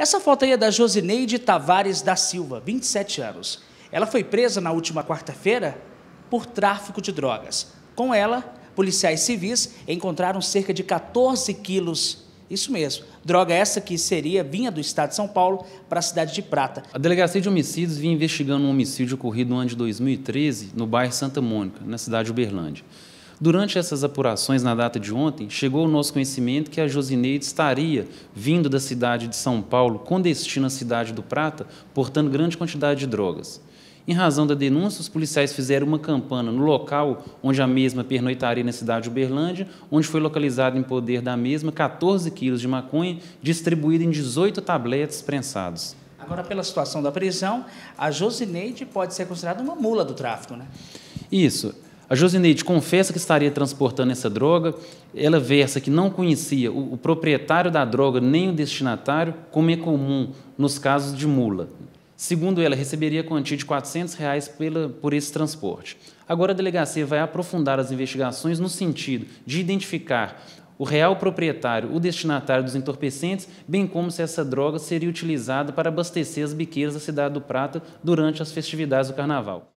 Essa foto aí é da Josineide Tavares da Silva, 27 anos. Ela foi presa na última quarta-feira por tráfico de drogas. Com ela, policiais civis encontraram cerca de 14 quilos isso mesmo. Droga essa que seria vinha do estado de São Paulo para a cidade de Prata. A Delegacia de Homicídios vinha investigando um homicídio ocorrido no ano de 2013 no bairro Santa Mônica, na cidade de Uberlândia. Durante essas apurações, na data de ontem, chegou ao nosso conhecimento que a Josineide estaria vindo da cidade de São Paulo com destino à cidade do Prata, portando grande quantidade de drogas. Em razão da denúncia, os policiais fizeram uma campana no local onde a mesma pernoitaria na cidade de Uberlândia, onde foi localizado em poder da mesma 14 quilos de maconha, distribuída em 18 tabletes prensados. Agora, pela situação da prisão, a Josineide pode ser considerada uma mula do tráfico, né? Isso. A Josineide confessa que estaria transportando essa droga. Ela versa que não conhecia o, o proprietário da droga nem o destinatário, como é comum nos casos de mula. Segundo ela, receberia a quantia de R$ 400 reais pela, por esse transporte. Agora a delegacia vai aprofundar as investigações no sentido de identificar o real proprietário, o destinatário dos entorpecentes, bem como se essa droga seria utilizada para abastecer as biqueiras da cidade do Prata durante as festividades do Carnaval.